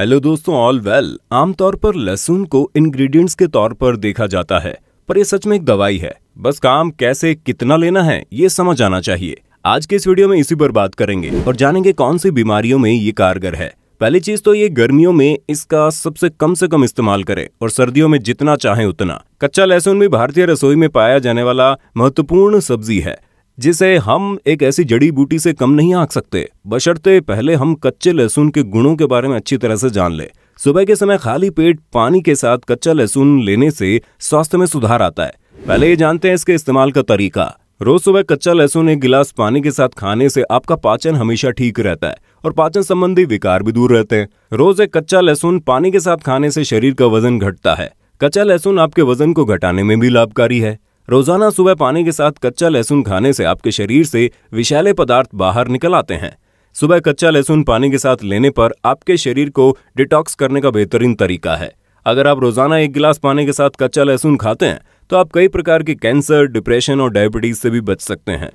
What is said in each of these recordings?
hello दोस्तों all well आमतौर पर लहसुन को इंग्रेडिएंट्स के तौर पर देखा जाता है पर यह सच में एक दवाई है बस काम कैसे कितना लेना है ये समझ आना चाहिए आज के इस वीडियो में इसी पर बात करेंगे और जानेंगे कौन सी बीमारियों में ये कारगर है पहली चीज तो ये गर्मियों में इसका सबसे कम से कम इस्तेमाल करें और सर्दियों में जितना चाहे उतना कच्चा लहसुन भी भारतीय रसोई में पाया जाने वाला महत्वपूर्ण सब्जी है जिसे हम एक ऐसी जड़ी बूटी से कम नहीं आंक सकते बशर्ते पहले हम कच्चे लहसुन के गुणों के बारे में अच्छी तरह से जान ले सुबह के समय खाली पेट पानी के साथ कच्चा लहसुन लेने से स्वास्थ्य में सुधार आता है पहले ये जानते हैं इसके इस्तेमाल का तरीका रोज सुबह कच्चा लहसुन एक गिलास पानी के साथ खाने से आपका पाचन हमेशा ठीक रहता है और पाचन संबंधी विकार भी दूर रहते हैं रोज एक कच्चा लहसुन पानी के साथ खाने से शरीर का वजन घटता है कच्चा लहसुन आपके वजन को घटाने में भी लाभकारी है रोजाना सुबह पानी के साथ कच्चा लहसुन खाने से आपके शरीर से विषैले पदार्थ बाहर निकल आते हैं सुबह कच्चा लहसुन पानी के साथ लेने पर आपके शरीर को डिटॉक्स करने का बेहतरीन तरीका है अगर आप रोजाना एक गिलास पानी के साथ कच्चा लहसुन खाते हैं तो आप कई प्रकार के कैंसर डिप्रेशन और डायबिटीज से भी बच सकते हैं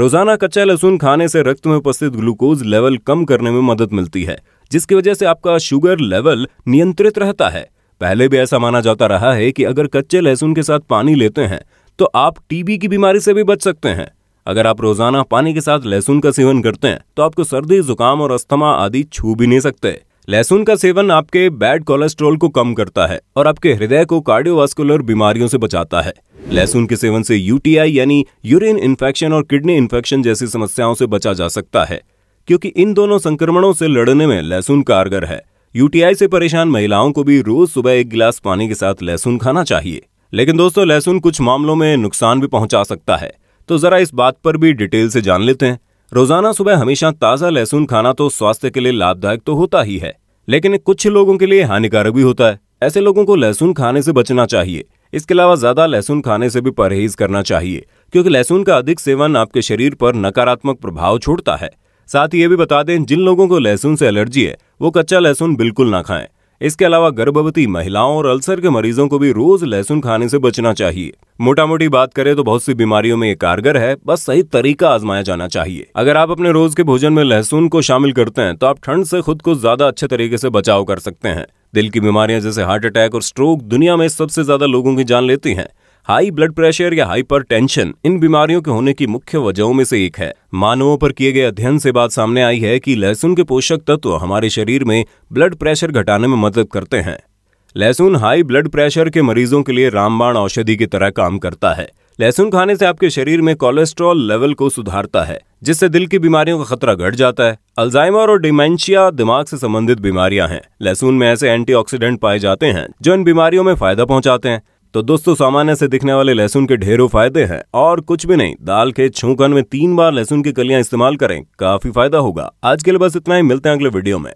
रोजाना कच्चा लहसुन खाने से रक्त में उपस्थित ग्लूकोज लेवल कम करने में मदद मिलती है जिसकी वजह से आपका शुगर लेवल नियंत्रित रहता है पहले भी ऐसा माना जाता रहा है कि अगर कच्चे लहसुन के साथ पानी लेते हैं तो आप टीबी की बीमारी से भी बच सकते हैं अगर आप रोजाना पानी के साथ लहसुन का सेवन करते हैं तो आपको सर्दी जुकाम और अस्थमा आदि छू भी नहीं सकते लहसुन का सेवन आपके बैड कोलेस्ट्रॉल को कम करता है और आपके हृदय को कार्डियोवास्कुलर बीमारियों से बचाता है लहसुन के सेवन से यूटीआई यानी यूरिन इन्फेक्शन और किडनी इन्फेक्शन जैसी समस्याओं से बचा जा सकता है क्योंकि इन दोनों संक्रमणों से लड़ने में लहसुन कारगर है यूटीआई से परेशान महिलाओं को भी रोज सुबह एक गिलास पानी के साथ लहसुन खाना चाहिए लेकिन दोस्तों लहसुन कुछ मामलों में नुकसान भी पहुंचा सकता है तो जरा इस बात पर भी डिटेल से जान लेते हैं रोजाना सुबह हमेशा ताज़ा लहसुन खाना तो स्वास्थ्य के लिए लाभदायक तो होता ही है लेकिन कुछ लोगों के लिए हानिकारक भी होता है ऐसे लोगों को लहसुन खाने से बचना चाहिए इसके अलावा ज्यादा लहसुन खाने से भी परहेज करना चाहिए क्योंकि लहसुन का अधिक सेवन आपके शरीर पर नकारात्मक प्रभाव छोड़ता है साथ ही ये भी बता दें जिन लोगों को लहसुन से एलर्जी है वो कच्चा लहसुन बिल्कुल ना खाएं इसके अलावा गर्भवती महिलाओं और अल्सर के मरीजों को भी रोज लहसुन खाने से बचना चाहिए मोटा मोटी बात करें तो बहुत सी बीमारियों में ये कारगर है बस सही तरीका आजमाया जाना चाहिए अगर आप अपने रोज के भोजन में लहसुन को शामिल करते हैं तो आप ठंड से खुद को ज्यादा अच्छे तरीके से बचाव कर सकते हैं दिल की बीमारियां जैसे हार्ट अटैक और स्ट्रोक दुनिया में सबसे ज्यादा लोगों की जान लेती हैं हाई ब्लड प्रेशर या हाइपरटेंशन इन बीमारियों के होने की मुख्य वजहों में से एक है मानवों पर किए गए अध्ययन से बात सामने आई है कि लहसुन के पोषक तत्व हमारे शरीर में ब्लड प्रेशर घटाने में मदद करते हैं लहसुन हाई ब्लड प्रेशर के मरीजों के लिए रामबाण औषधि की तरह काम करता है लहसुन खाने से आपके शरीर में कोलेस्ट्रॉल लेवल को सुधारता है जिससे दिल की बीमारियों का खतरा घट जाता है अल्जाइमर और डिमेंशिया दिमाग से संबंधित बीमारियां हैं लहसुन में ऐसे एंटीऑक्सीडेंट पाए जाते हैं जो इन बीमारियों में फायदा पहुंचाते हैं तो दोस्तों सामान्य से दिखने वाले लहसुन के ढेरों फायदे हैं और कुछ भी नहीं दाल के छूकन में तीन बार लहसुन की कलियां इस्तेमाल करें काफी फायदा होगा आज के लिए बस इतना ही मिलते हैं अगले वीडियो में